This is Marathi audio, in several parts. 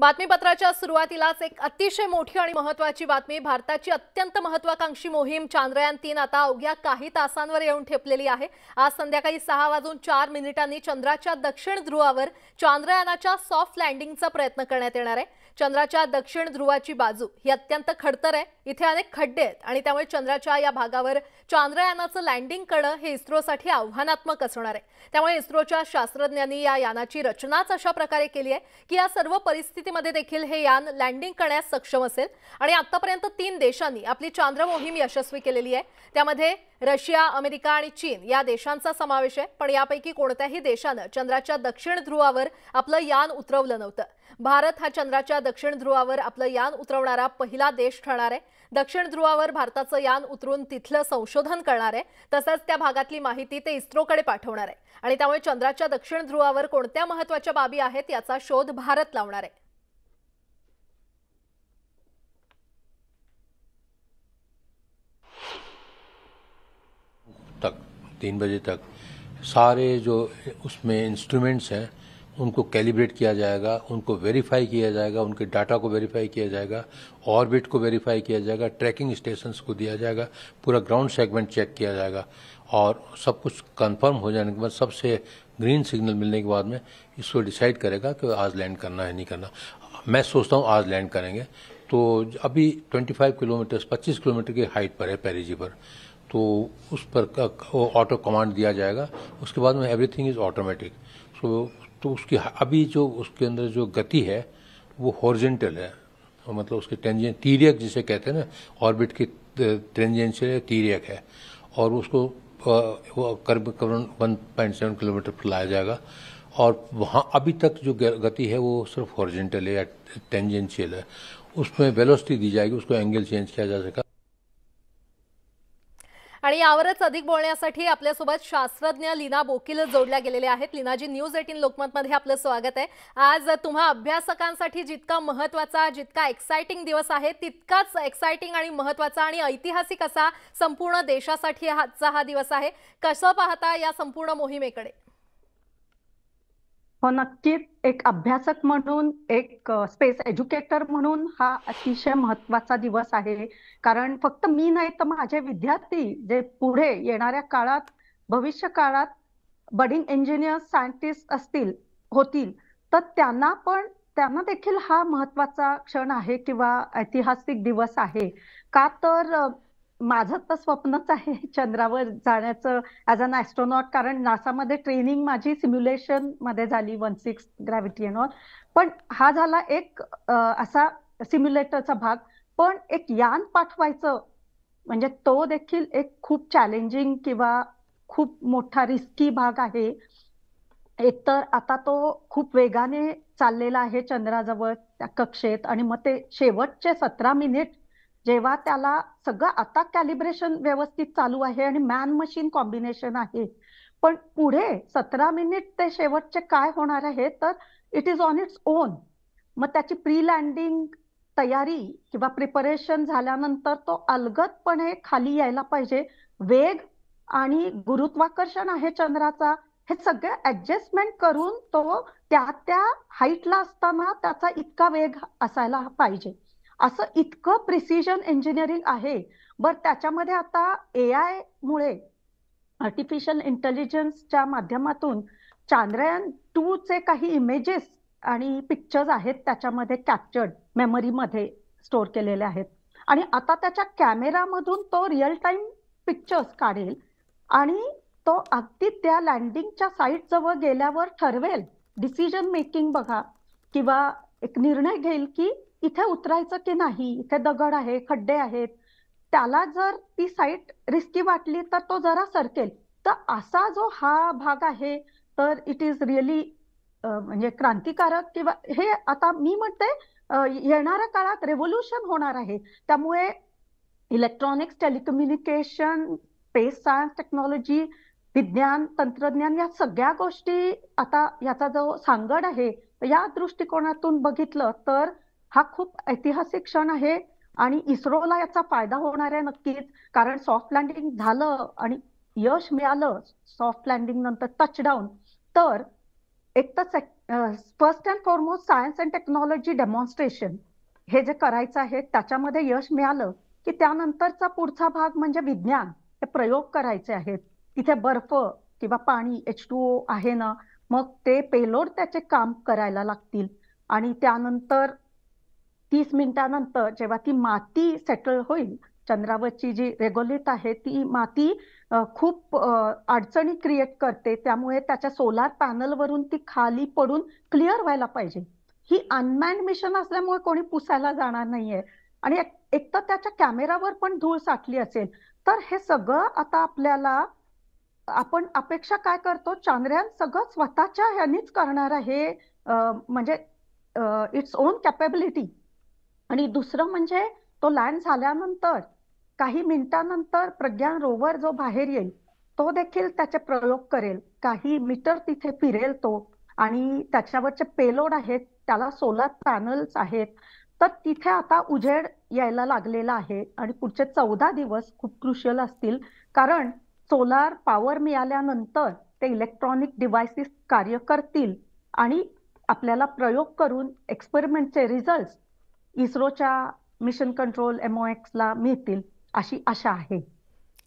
बातमीपत्राच्या सुरुवातीलाच एक अतिशय मोठी आणि महत्वाची बातमी भारताची अत्यंत महत्वाकांक्षी मोहीम चांद्रयान तीन आता अवघ्या काही तासांवर येऊन ठेपलेली आहे आज संध्याकाळी सहा वाजून चार मिनिटांनी चंद्राच्या दक्षिण ध्रुवावर चांद्रयानाच्या सॉफ्ट लँडिंगचा प्रयत्न करण्यात येणार आहे चंद्राच्या दक्षिण ध्रुवाची बाजू ही अत्यंत खडतर आहे इथे अनेक खड्डे आहेत आणि त्यामुळे चंद्राच्या या भागावर चांद्रयानाचं लँडिंग करणं हे इस्रोसाठी आव्हानात्मक असणार आहे त्यामुळे इस्रोच्या शास्त्रज्ञांनी या यानाची रचनाच अशा प्रकारे केली आहे की या सर्व परिस्थितीमध्ये देखील हे यान लँडिंग करण्यास सक्षम असेल आणि आतापर्यंत तीन देशांनी आपली चांद्र मोहीम यशस्वी केलेली आहे त्यामध्ये रशिया अमेरिका आणि चीन या देशांचा समावेश आहे पण यापैकी कोणत्याही देशानं चंद्राच्या दक्षिण ध्रुवावर आपलं यान उतरवलं नव्हतं भारत हा चंद्राच्या दक्षिण ध्रुवावर आपलं यान उतरवणारा पहिला देश ठरणार आहे दक्षिण ध्रुवावर भारताचं यान उतरून तिथलं संशोधन करणार आहे तसंच त्या भागातली माहिती ते इस्रोकडे पाठवणार आहे आणि त्यामुळे चंद्राच्या दक्षिण ध्रुवावर कोणत्या महत्वाच्या बाबी आहेत याचा शोध भारत लावणार आहे तक तीन बजे तक सारे जो उसमें इंस्ट्रूमेंट्स हैं उनको कैलिब्रेट किया जाएगा उनको वेरीफाई किया जाएगा उनके डाटा को वेरीफाई किया जाएगा ऑर्बिट को वेरीफाई किया जाएगा ट्रैकिंग स्टेशन को दिया जाएगा पूरा ग्राउंड सेगमेंट चेक किया जाएगा और सब कुछ कंफर्म हो जाने के बाद सबसे ग्रीन सिग्नल मिलने के बाद में इसको डिसाइड करेगा कि आज लैंड करना है नहीं करना मैं सोचता हूँ आज लैंड करेंगे तो अभी 25 किलोमीटर 25 किलोमीटर की हाइट पर है पैरिजी पर तो उस पर ऑटो कमांड दिया जाएगा उसके बाद में एवरीथिंग इज़ ऑटोमेटिक सो तो उसकी अभी जो उसके अंदर जो गति है वो हॉर्जेंटल है मतलब उसके टेंजें तीरियक जिसे कहते हैं ना ऑर्बिट की टेंजेंशियल तीरियक है और उसको वो करीब करीबन वन पॉइंट सेवन किलोमीटर पर लाया जाएगा और वहाँ अभी तक जो गति है वो सिर्फ हॉर्जेंटल है या टेंजेंशियल है उसमें वेलोसिटी दी जाएगी उसको एंगल चेंज किया जा सका आणि यावरच अधिक बोलण्यासाठी आपल्यासोबत शास्त्रज्ञ लीना बोकील जोडल्या गेलेल्या आहेत लीनाजी न्यूज एटीन लोकमतमध्ये आपलं स्वागत आहे आज तुम्हा अभ्यासकांसाठी जितका महत्वाचा जितका एक्साइटिंग दिवस आहे तितकाच एक्साइटिंग आणि महत्वाचा आणि ऐतिहासिक असा संपूर्ण देशासाठी आजचा हा दिवस आहे कसं पाहता या संपूर्ण मोहिमेकडे हो नक्कीच एक अभ्यासक म्हणून एक स्पेस एज्युकेटर म्हणून हा अतिशय महत्वाचा दिवस आहे कारण फक्त मी नाही तर माझे विद्यार्थी जे पुढे येणाऱ्या काळात भविष्य काळात बडिंग इंजिनियर सायंटिस्ट असतील होतील तर त्यांना पण त्यांना देखील हा महत्वाचा क्षण आहे किंवा ऐतिहासिक दिवस आहे का तर माझं तर स्वप्नच आहे चंद्रावर जाण्याचं ऍज अन ऍस्ट्रॉनॉट कारण नासामध्ये ट्रेनिंग माझी सिम्युलेशन मध्ये झाली one six gravity and all पण हा झाला एक असा सिम्युलेटरचा भाग पण एक यान पाठवायचं म्हणजे तो देखील एक खूप चॅलेंजिंग किंवा खूप मोठा रिस्की भाग आहे एकतर आता तो खूप वेगाने चाललेला आहे चंद्राजवळ त्या कक्षेत आणि मग ते शेवटचे सतरा मिनिट जेव्हा त्याला सगळं आता कॅलिब्रेशन व्यवस्थित चालू आहे आणि मॅन मशीन कॉम्बिनेशन आहे पण पुढे सतरा मिनिट ते शेवटचे काय होणार आहे तर it is on its own मग त्याची प्री लँडिंग तयारी किंवा प्रिपरेशन झाल्यानंतर तो अलगदपणे खाली यायला पाहिजे वेग आणि गुरुत्वाकर्षण आहे चंद्राचा हे सगळं ऍडजस्टमेंट करून तो त्या त्या हाईटला असताना त्याचा इतका वेग असायला पाहिजे असं इतकं प्रिसिजन इंजिनिअरिंग आहे बर त्याच्यामध्ये आता ए आय मुळे आर्टिफिशियल इंटेलिजन्सच्या माध्यमातून चांद्रयान टू चे काही इमेजेस आणि पिक्चर्स आहेत त्याच्यामध्ये कॅप्चर्ड मेमरीमध्ये स्टोर केलेले आहेत आणि आता त्याच्या कॅमेरामधून तो रिअल टाइम पिक्चर्स काढेल आणि तो अगदी त्या लँडिंगच्या साईट जवळ गेल्यावर ठरवेल डिसिजन मेकिंग बघा किंवा एक निर्णय घेईल की इथे उतरायचं की नाही इथे दगड आहे खड्डे आहेत त्याला जर ती साईट रिस्की वाटली तर तो जरा सरकेल तर असा जो हा भाग आहे तर इट इज रिअली म्हणजे क्रांतिकारक किंवा हे आता मी म्हणते येणाऱ्या काळात रेव्होल्युशन होणार आहे त्यामुळे electronics telecommunication space science technology विज्ञान तंत्रज्ञान या सगळ्या गोष्टी आता याचा जो सांगड आहे या दृष्टिकोनातून बघितलं तर हा खूप ऐतिहासिक क्षण आहे आणि इस्रोला याचा फायदा होणार आहे नक्कीच कारण सॉफ्ट लँडिंग झालं आणि यश मिळालं सॉफ्ट लँडिंग नंतर टच डाऊन तर एक तर first and foremost science and technology demonstration हे जे करायचं आहे त्याच्यामध्ये यश मिळालं की त्यानंतरचा पुढचा भाग म्हणजे विज्ञान हे प्रयोग करायचे आहेत तिथे बर्फ किंवा पाणी एच टू ओ आहे ना मग ते पेलोड त्याचे काम करायला लागतील आणि त्यानंतर तीस मिनिटानंतर जेव्हा ती माती सेटल होईल चंद्रावरची जी रेगोलेट आहे ती माती खूप अडचणी क्रिएट करते त्यामुळे त्याच्या सोलार पॅनलवरून ती खाली पडून क्लिअर व्हायला पाहिजे ही अनमॅन्ड मिशन असल्यामुळे कोणी पुसायला जाणार नाहीये आणि एक तर त्याच्या कॅमेरावर पण धूळ साठली असेल तर हे सगळं आता आपल्याला आपण अपेक्षा काय करतो चांद्रयान सगळं स्वतःच्या ह्यानीच करणार आहे म्हणजे इट्स ओन कॅपेबिलिटी आणि दुसरं म्हणजे तो लँड झाल्यानंतर काही मिनिटानंतर प्रज्ञान रोवर जो बाहेर येईल तो देखील त्याचे प्रयोग करेल काही मीटर तिथे फिरेल तो आणि त्याच्यावरचे पेलोड आहेत त्याला सोलर पॅनल्स आहेत तर तिथे आता उजेड यायला लागलेला आहे आणि पुढचे चौदा दिवस खूप क्रुशियल असतील कारण सोलार पॉवर मिळाल्यानंतर ते इलेक्ट्रॉनिक डिव्हायसेस कार्य करतील आणि आपल्याला प्रयोग करून एक्सपेरिमेंटचे रिझल्ट इस्रोच्या मिशन कंट्रोल एमओ ला मिळतील अशी आशा आहे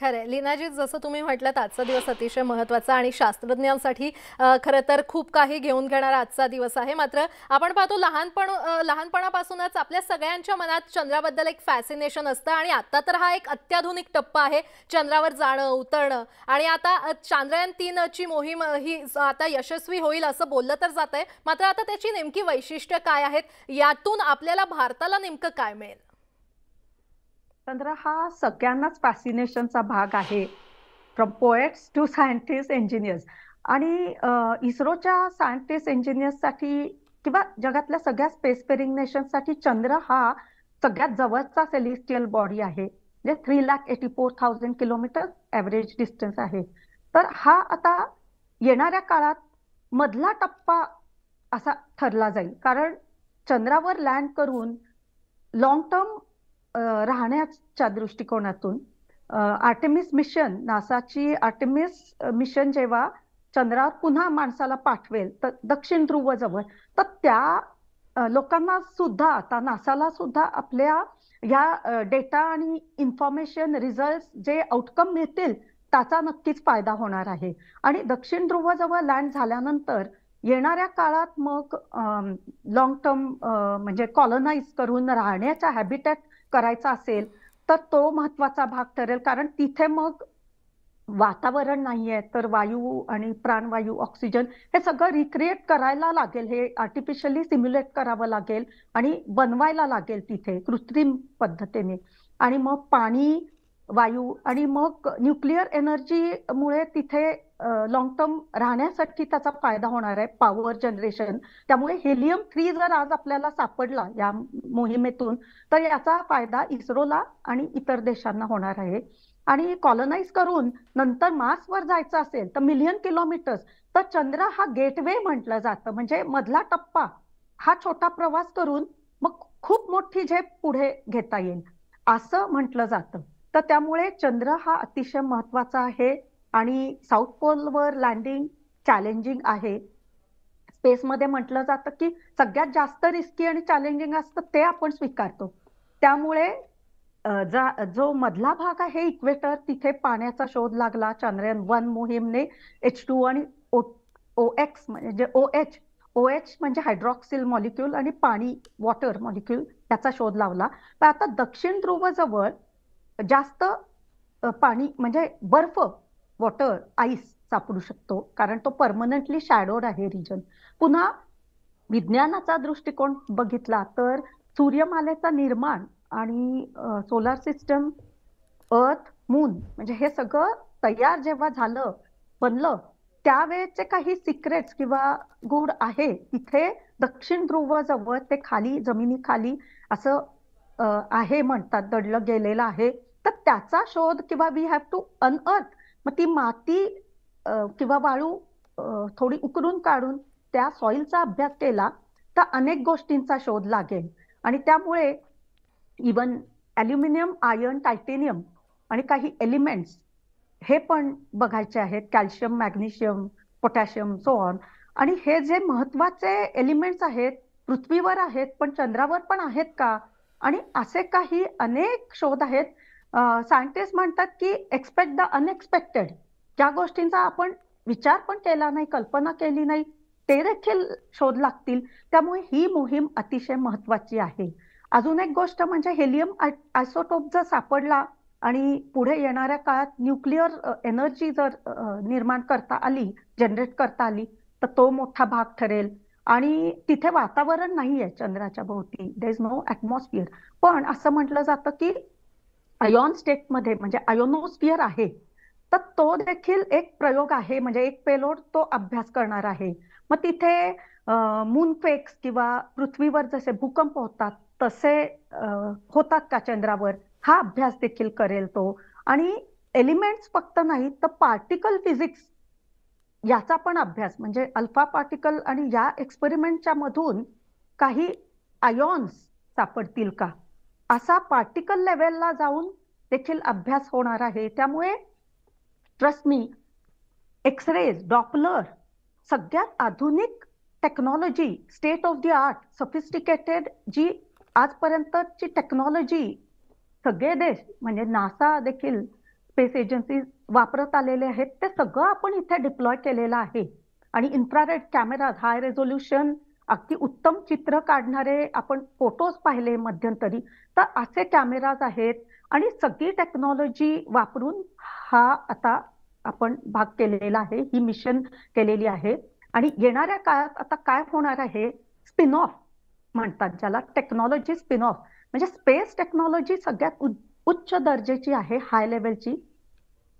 खरंय लीनाजी जसं तुम्ही म्हटलं आजचा दिवस अतिशय महत्वाचा आणि शास्त्रज्ञांसाठी खरं तर खूप काही घेऊन घेणारा आजचा दिवस आहे मात्र आपण पाहतो लहानपण लहानपणापासूनच आपल्या सगळ्यांच्या मनात चंद्राबद्दल एक फॅसिनेशन असतं आणि आता तर हा एक अत्याधुनिक टप्पा आहे चंद्रावर जाणं उतरणं आणि आता चांद्रयान ची मोहीम ही आता यशस्वी होईल असं बोललं तर जात मात्र आता त्याची नेमकी वैशिष्ट्य काय आहेत यातून आपल्याला भारताला नेमकं काय मिळेल चंद्र हा सगळ्यांनाच फॅसिनेशनचा भाग आहे from poets to scientist engineers आणि इस्रोच्या सायंटिस्ट इंजिनियर्ससाठी किंवा जगातल्या सगळ्या स्पेस नेशनसाठी चंद्र हा सगळ्यात जवळचा सेलिस्टियल बॉडी आहे जे three lakh eighty four thousand kilometre average distance आहे तर हा आता येणाऱ्या काळात मधला टप्पा असा ठरला जाईल कारण चंद्रावर लँड करून लॉंग टर्म राहण्याच्या दृष्टिकोनातून आर्टेमिस मिशन नासाची आर्टेमिस मिशन जेव्हा चंद्रावर पुन्हा माणसाला पाठवेल तर दक्षिण ध्रुव जवळ तर त्या लोकांना सुद्धा आता नासाला सुद्धा आपल्या ह्या डेटा आणि इन्फॉर्मेशन रिझल्ट जे आउटकम मिळतील त्याचा नक्कीच फायदा होणार आहे आणि दक्षिण ध्रुव जवळ लँड झाल्यानंतर येणाऱ्या काळात मग लॉंग टर्म म्हणजे कॉलनाईज करून राहण्याच्या हॅबिटॅट करायचा असेल तर तो महत्वाचा भाग ठरेल कारण तिथे मग वातावरण नाहीये तर वायू आणि प्राणवायू ऑक्सिजन हे सगळं रिक्रिएट करायला लागेल हे आर्टिफिशियली सिम्युलेट करावं लागेल आणि बनवायला लागेल तिथे कृत्रिम पद्धतीने आणि मग पाणी वायू आणि मग न्यूक्लिअर एनर्जीमुळे तिथे लॉंग टर्म राहण्यासाठी त्याचा फायदा होणार आहे पॉवर जनरेशन त्यामुळे हेलियम थ्री जर आज आपल्याला सापडला या मोहिमेतून तर याचा फायदा इस्रोला आणि इतर देशांना होणार आहे आणि कॉलनाइज करून नंतर मार्सवर जायचं असेल तर मिलियन किलोमीटर्स तर चंद्र हा गेटवे म्हटलं जातं म्हणजे मधला टप्पा हा छोटा प्रवास करून मग खूप मोठी झेप पुढे घेता येईल असं म्हटलं जातं तर त्यामुळे चंद्र हा अतिशय महत्वाचा आहे आणि साऊथ पोलवर लँडिंग चॅलेंजिंग आहे स्पेसमध्ये म्हटलं जातं की सगळ्यात जास्त रिस्की आणि चॅलेंजिंग असतं ते आपण स्वीकारतो त्यामुळे जो मधला भाग आहे इक्वेटर तिथे पाण्याचा शोध लागला चंद्रयान वन मोहिमने एच टू आणि ओ ओ एक्स म्हणजे ओ एच ओ एच म्हणजे हायड्रॉक्सिल मॉलिक्युल आणि पाणी वॉटर मॉलिक्युल याचा शोध लावला पण आता दक्षिण जवळ जास्त पाणी म्हणजे बर्फ वॉटर आईस सापडू शकतो कारण तो परमनंटली शॅडोड आहे रिजन पुन्हा विज्ञानाचा दृष्टिकोन बघितला तर सूर्यमालेचा निर्माण आणि सोलार सिस्टम अर्थ मून म्हणजे हे सगळं तयार जेव्हा झालं बनलं त्यावेळेचे काही सिक्रेट्स किंवा गुड आहे तिथे दक्षिण ध्रुव जवळ ते खाली जमिनीखाली असं आहे म्हणतात दडलं गेलेलं आहे तर त्याचा शोध किंवा वी हॅव टू अनअर्थ मग ती माती किंवा वाळू थोडी उकरून काढून त्या सॉइलचा अभ्यास केला तर अनेक गोष्टींचा शोध लागेल आणि त्यामुळे इवन ॲल्युमिनियम आयर्न टायटेनियम आणि काही एलिमेंट्स हे पण बघायचे आहेत कॅल्शियम मॅग्नेशियम पोटॅशियम सोन आणि हे जे महत्वाचे एलिमेंट्स आहेत पृथ्वीवर आहेत पण चंद्रावर पण आहेत का आणि असे काही अनेक शोध आहेत सायंटिस्ट म्हणतात की एक्सपेक्ट द अनएक्सपेक्टेड ज्या गोष्टींचा आपण विचार पण केला नाही कल्पना केली नाही ते देखील शोध लागतील त्यामुळे ही मोहीम अतिशय महत्वाची आहे अजून एक गोष्ट म्हणजे हेलियम आयसोटोप जर सापडला आणि पुढे येणाऱ्या काळात न्यूक्लिअर एनर्जी जर निर्माण करता आली जनरेट करता आली तर तो मोठा भाग ठरेल आणि तिथे वातावरण नाही आहे चंद्राच्या भोवती देर इज नो ऍटमॉस्फिअर पण असं म्हटलं जातं की अयोन स्टेटमध्ये म्हणजे अयोनोस्फिअर आहे तर तो देखील एक प्रयोग आहे म्हणजे एक पेलोड तो अभ्यास करणार आहे मग तिथे मूनफेक्स किंवा पृथ्वीवर जसे भूकंप होतात तसे होतात का चंद्रावर हा अभ्यास देखील करेल तो आणि एलिमेंट्स फक्त नाही तर पार्टिकल फिजिक्स याचा पण अभ्यास म्हणजे अल्फा पार्टिकल आणि या एक्सपेरिमेंटच्या मधून काही आयॉन्स सापडतील का असा पार्टिकल लेवलला जाऊन देखील अभ्यास होणार आहे त्यामुळे ट्रस्ट मी एक्सरेज डॉपलर सगळ्यात आधुनिक technology state of the art sophisticated जी आजपर्यंतची टेक्नॉलॉजी सगळे देश म्हणजे नासा देखील स्पेस एजन्सी वापरत आलेले आहेत ते सगळं आपण इथे डिप्लॉय केलेलं आहे आणि इन्फ्रारेड कॅमेरा हाय रेझोल्युशन अगदी उत्तम चित्र काढणारे आपण फोटोज पाहिले मध्यंतरी तर असे कॅमेराज आहेत आणि सगळी टेक्नॉलॉजी वापरून हा आता आपण भाग केलेला आहे ही मिशन केलेली आहे आणि येणाऱ्या काळात आता काय होणार आहे स्पिन ऑफ म्हणतात ज्याला टेक्नॉलॉजी स्पिन ऑफ म्हणजे स्पेस टेक्नॉलॉजी सगळ्यात उच्च दर्जाची आहे हाय लेवलची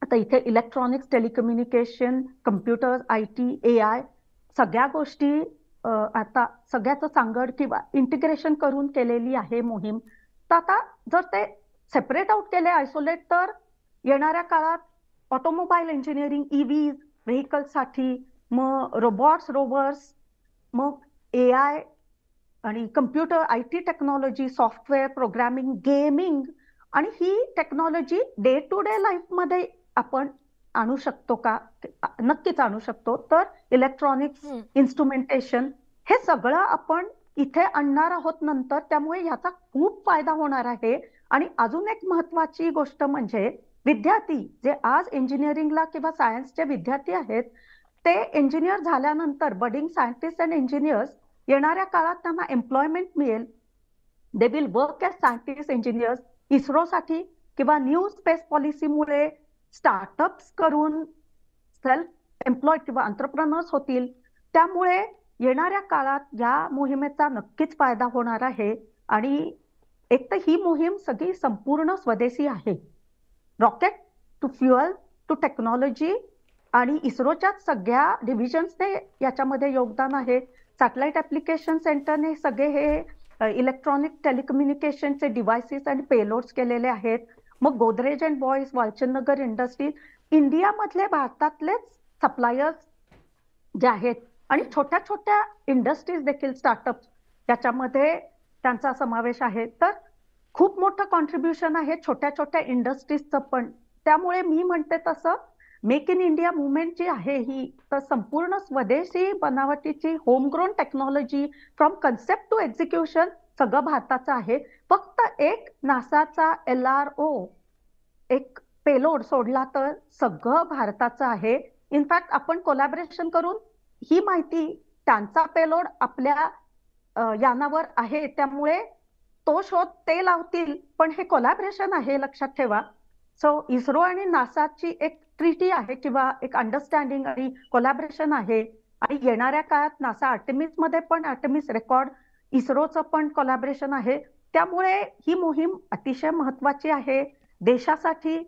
आता इथे electronics telecommunication computer I T A I सगळ्या गोष्टी आता सगळ्याच सांगड किंवा इंटिग्रेशन करून केलेली आहे मोहीम तर आता जर ते सेपरेट आउट केले आयसोलेट तर येणाऱ्या काळात ऑटोमोबाईल इंजिनिअरिंग ईव्हीज साठी मग रोबॉट्स रोवर्स मग ए आय आणि computer I T technology software programming gaming आणि ही टेक्नॉलॉजी डे टू डे मध्ये आपण आणू शकतो का नक्कीच आणू शकतो तर इलेक्ट्रॉनिक्स इन्स्ट्रुमेंटेशन हे सगळं आपण इथे आणणार आहोत नंतर त्यामुळे याचा खूप फायदा होणार आहे आणि अजून एक महत्वाची गोष्ट म्हणजे विद्यार्थी जे आज इंजिनिअरिंगला किंवा सायन्सचे विद्यार्थी आहेत ते इंजिनियर झाल्यानंतर बडिंग सायंटिस्ट अँड इंजिनियर्स येणाऱ्या काळात त्यांना एम्प्लॉयमेंट मिळेल they will work as scientist engineers इस्रोसाठी किंवा न्यू स्पेस पॉलिसीमुळे स्टार्टअप्स करून सेल्फ एम्प्लॉईड किंवा अंतरप्रनर्स होतील त्यामुळे येणाऱ्या काळात या मोहिमेचा नक्कीच फायदा होणार आहे आणि एक तर ही मोहीम सगळी संपूर्ण स्वदेशी आहे rocket to fuel to technology आणि इस्रोच्या सगळ्या डिव्हिजन्सने याच्यामध्ये योगदान आहे सॅटेलाइट ऍप्लिकेशन सेंटरने सगळे हे इलेक्ट्रॉनिक टेलिकम्युनिकेशनचे डिव्हायसेस आणि पेलोड्स केलेले आहेत मग Godrej and Boyce Walchandnagar industries इंडियामधले भारतातलेच सप्लायर्स जे आहेत आणि छोट्या छोट्या इंडस्ट्रीज देखील स्टार्टअप त्याच्यामध्ये त्यांचा समावेश आहे तर खूप मोठं कॉन्ट्रीब्युशन आहे छोट्या छोट्या इंडस्ट्रीजचं पण त्यामुळे मी म्हणते तसं मेक इन इंडिया मुवमेंट जी आहे ही तर संपूर्ण स्वदेशी बनावटीची homegrown technology from concept to execution सगळं भारताचं आहे फक्त एक नासाचा एल आर ओ एक पेलोड सोडला तर सगळं भारताचं आहे इनफॅक्ट आपण कोलॅबरेशन करून ही माहिती त्यांचा पेलोड आपल्या यानावर आहे त्यामुळे तो शोध ते लावतील पण हे कोलॅबरेशन आहे लक्षात ठेवा सो इस्रो आणि नासाची एक ट्रिटी आहे किंवा एक अंडरस्टँडिंग आणि कोलॅबरेशन आहे आणि येणाऱ्या काळात नासा आर्टेमिस मध्ये पण आर्टेमिस रेकॉर्ड इस्रोचं पण कोलॅबरेशन आहे त्यामुळे ही मोहीम अतिशय महत्वाची आहे देशासाठी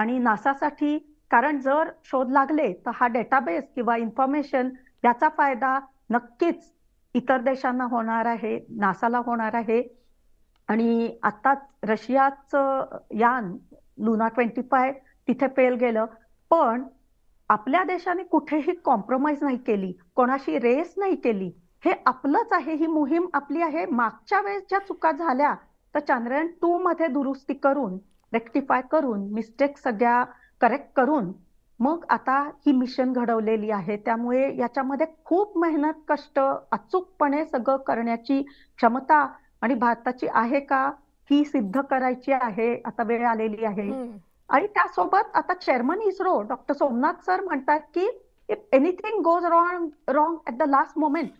आणि नासासाठी कारण जर शोध लागले तर हा डेटाबेस किंवा इन्फॉर्मेशन याचा फायदा नक्कीच इतर देशांना होणार आहे नासाला होणार आहे आणि आता रशियाचं यान लुना ट्वेंटी फाय तिथे फेल गेलं पण आपल्या देशाने कुठेही कॉम्प्रोमाइज नाही केली कोणाशी रेस नाही केली हे आपलंच आहे ही मोहीम आपली आहे मागच्या वेळेस ज्या चुका झाल्या तर चांद्रयान टू मध्ये दुरुस्ती करून रेक्टिफाय करून मिस्टेक सगळ्या करेक्ट करून मग आता ही मिशन घडवलेली आहे त्यामुळे याच्यामध्ये खूप मेहनत कष्ट अचूकपणे सगळं करण्याची क्षमता आणि भारताची आहे का ही सिद्ध करायची आहे आता वेळ आलेली आहे आणि त्यासोबत आता chairman ISRO doctor Somnath sir म्हणतात की if anything goes wrong wrong at the last moment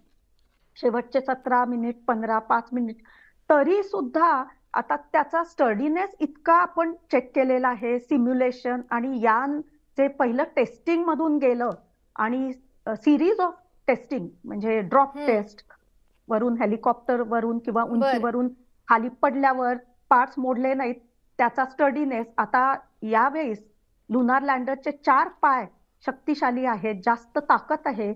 शेवटचे सतरा मिनिट पंधरा पाच मिनिट तरी सुद्धा आता त्याचा स्टडीनेस इतका आपण चेक केलेला आहे सिम्युलेशन आणि यान जे पहिलं टेस्टिंग मधून गेलं आणि सिरीज ऑफ टेस्टिंग म्हणजे ड्रॉप टेस्ट वरून हेलिकॉप्टर वरून किंवा उंचीवरून खाली पडल्यावर पार्ट्स मोडले नाहीत त्याचा स्टडीनेस आता यावेळेस लुनार लँडरचे चार पाय शक्तिशाली आहेत जास्त ताकद आहे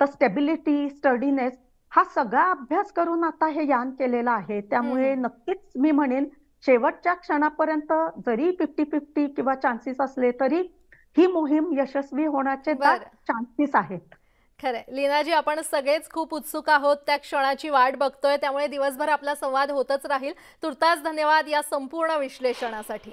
तर स्टेबिलिटी स्टडीनेस हा सगळा अभ्यास करून आता हे यान केलेलं आहे त्यामुळे नक्कीच मी म्हणेन शेवटच्या क्षणापर्यंत जरी फिफ्टी फिफ्टी किंवा चान्सेस असले तरी ही मोहीम यशस्वी होण्याचे चान्सेस आहेत लीना लीनाजी आपण सगळेच खूप उत्सुक आहोत त्या क्षणाची वाट बघतोय त्यामुळे दिवसभर आपला संवाद होतच राहील तुर्तास धन्यवाद या संपूर्ण विश्लेषणासाठी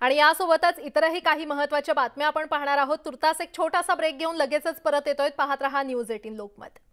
आणि यासोबतच इतरही काही महत्वाच्या बातम्या आपण पाहणार आहोत तुर्तास एक छोटासा ब्रेक घेऊन लगेचच परत येतोय पाहत रहा न्यूज एटीन लोकमत